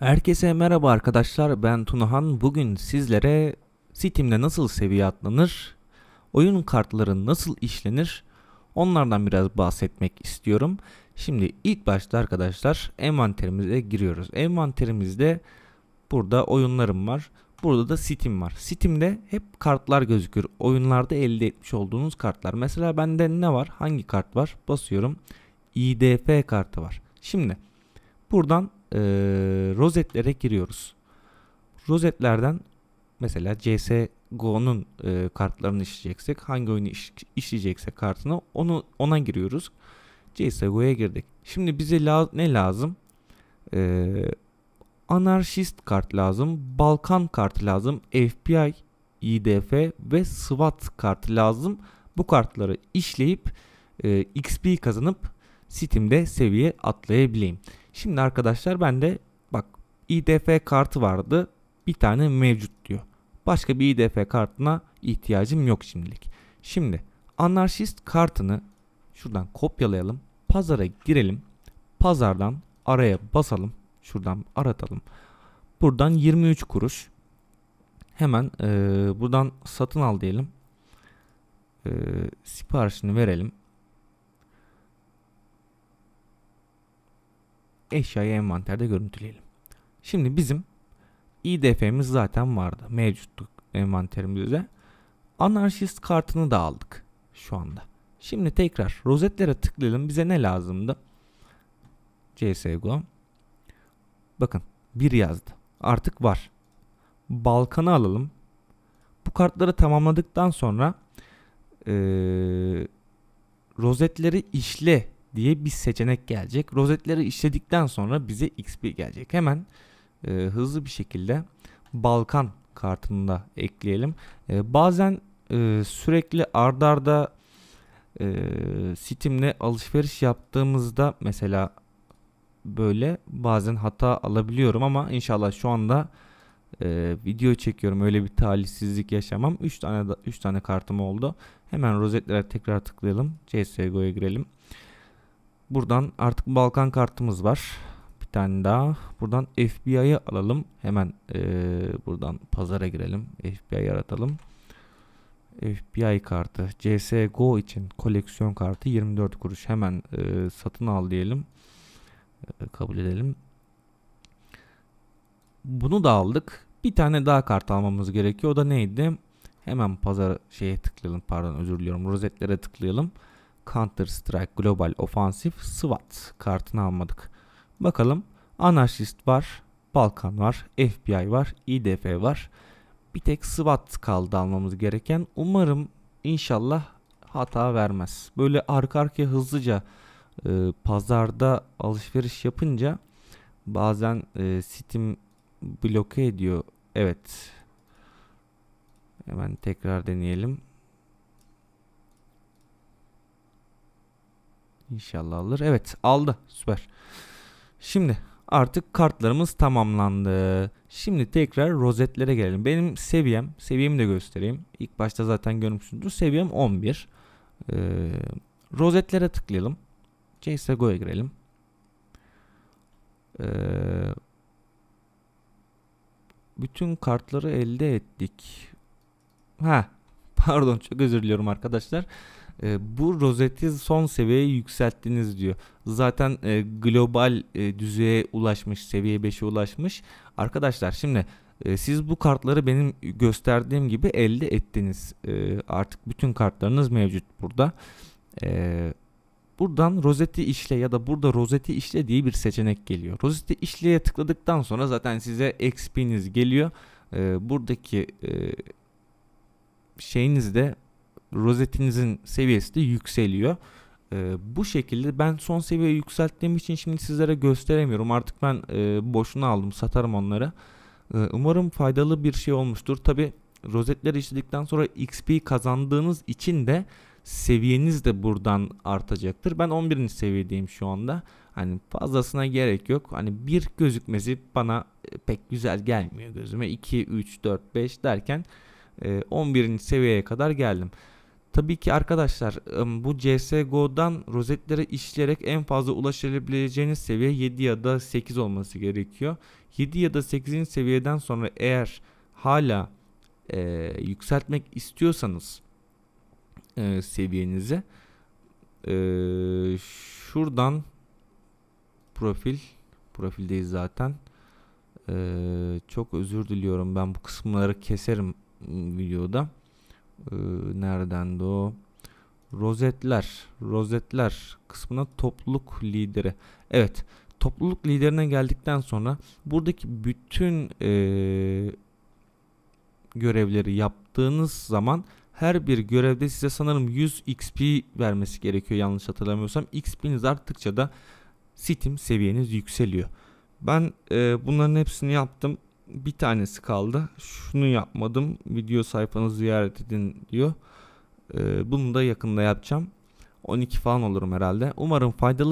Herkese merhaba arkadaşlar ben Tunahan bugün sizlere Steam'de nasıl seviye atlanır, oyun kartları nasıl işlenir onlardan biraz bahsetmek istiyorum. Şimdi ilk başta arkadaşlar envanterimize giriyoruz. Envanterimizde burada oyunlarım var. Burada da Steam var. Steam'de hep kartlar gözükür. Oyunlarda elde etmiş olduğunuz kartlar. Mesela bende ne var? Hangi kart var? Basıyorum. IDF kartı var. Şimdi buradan e, rozetlere giriyoruz. Rozetlerden mesela CSGO'nun e, kartlarını işleyeceksek hangi oyunu iş, işleyeceksek kartını onu ona giriyoruz. CSGO'ya girdik. Şimdi bize la, ne lazım? E, anarşist kart lazım, Balkan kartı lazım, FBI, IDF ve SWAT kartı lazım. Bu kartları işleyip e, XP kazanıp Steam'de seviye atlayabileyim. Şimdi arkadaşlar ben de bak IDF kartı vardı. Bir tane mevcut diyor. Başka bir IDF kartına ihtiyacım yok şimdilik. Şimdi anarşist kartını şuradan kopyalayalım. Pazara girelim. Pazardan araya basalım. Şuradan aratalım. Buradan 23 kuruş. Hemen e, buradan satın al diyelim. E, siparişini verelim. eşyayı envanterde görüntüleyelim. Şimdi bizim IDF'miz zaten vardı. Mevcuttu envanterimizde. Anarşist kartını da aldık şu anda. Şimdi tekrar rozetlere tıklayalım. Bize ne lazımdı? CSGO. Bakın bir yazdı. Artık var. Balkan'ı alalım. Bu kartları tamamladıktan sonra ee, rozetleri işle diye bir seçenek gelecek. Rozetleri işledikten sonra bize XP gelecek. Hemen e, hızlı bir şekilde Balkan kartını da ekleyelim. E, bazen e, sürekli ardarda e, Steam'le alışveriş yaptığımızda mesela böyle bazen hata alabiliyorum ama inşallah şu anda e, video çekiyorum öyle bir talihsizlik yaşamam 3 tane 3 tane kartım oldu hemen rozetlere tekrar tıklayalım CSGO'ya girelim Buradan artık Balkan kartımız var. Bir tane daha. Buradan FBI'yi alalım. Hemen e, buradan pazara girelim. FBI yaratalım. FBI kartı. CSGO için koleksiyon kartı 24 kuruş. Hemen e, satın al diyelim. E, kabul edelim. Bunu da aldık. Bir tane daha kart almamız gerekiyor. O da neydi? Hemen pazar şeye tıklayalım. Pardon özür diliyorum. Rozetlere tıklayalım. Counter Strike Global Offensive SWAT kartını almadık. Bakalım anarşist var, Balkan var, FBI var, IDF var. Bir tek SWAT kaldı almamız gereken. Umarım inşallah hata vermez. Böyle arka arkaya hızlıca e, pazarda alışveriş yapınca bazen e, Steam bloke ediyor. Evet. Hemen tekrar deneyelim. İnşallah alır. Evet aldı. Süper. Şimdi artık kartlarımız tamamlandı. Şimdi tekrar rozetlere gelelim. Benim seviyem, seviyemi de göstereyim. İlk başta zaten görmüşsünüzdür. Seviyem 11. Ee, rozetlere tıklayalım. CSGO'ya girelim. Ee, bütün kartları elde ettik. Ha, pardon çok özür diliyorum arkadaşlar. Arkadaşlar e, bu rozeti son seviyeye yükselttiniz diyor. Zaten e, global e, düzeye ulaşmış, seviye 5'e ulaşmış. Arkadaşlar şimdi e, siz bu kartları benim gösterdiğim gibi elde ettiniz. E, artık bütün kartlarınız mevcut burada. E, buradan rozeti işle ya da burada rozeti işle diye bir seçenek geliyor. Rozeti işleye tıkladıktan sonra zaten size XP'niz geliyor. E, buradaki e, şeyiniz de rozetinizin seviyesi de yükseliyor. E, bu şekilde ben son seviyeyi yükselttiğim için şimdi sizlere gösteremiyorum. Artık ben e, boşuna aldım satarım onları. E, umarım faydalı bir şey olmuştur. Tabi rozetler işledikten sonra XP kazandığınız için de seviyeniz de buradan artacaktır. Ben 11. seviyedeyim şu anda. Hani fazlasına gerek yok. Hani bir gözükmesi bana e, pek güzel gelmiyor gözüme. 2, 3, 4, 5 derken 11. E, seviyeye kadar geldim. Tabii ki arkadaşlar bu CSGO'dan rozetlere işleyerek en fazla ulaşabileceğiniz seviye 7 ya da 8 olması gerekiyor. 7 ya da 8'in seviyeden sonra eğer hala e, yükseltmek istiyorsanız e, seviyenizi e, şuradan profil profildeyiz zaten. E, çok özür diliyorum ben bu kısımları keserim videoda. Ee, nereden de o? Rozetler. Rozetler kısmına topluluk lideri. Evet. Topluluk liderine geldikten sonra buradaki bütün ee, görevleri yaptığınız zaman her bir görevde size sanırım 100 XP vermesi gerekiyor yanlış hatırlamıyorsam. XP'niz arttıkça da sitim seviyeniz yükseliyor. Ben e, bunların hepsini yaptım bir tanesi kaldı. Şunu yapmadım. Video sayfanı ziyaret edin diyor. Ee, bunu da yakında yapacağım. 12 falan olurum herhalde. Umarım faydalı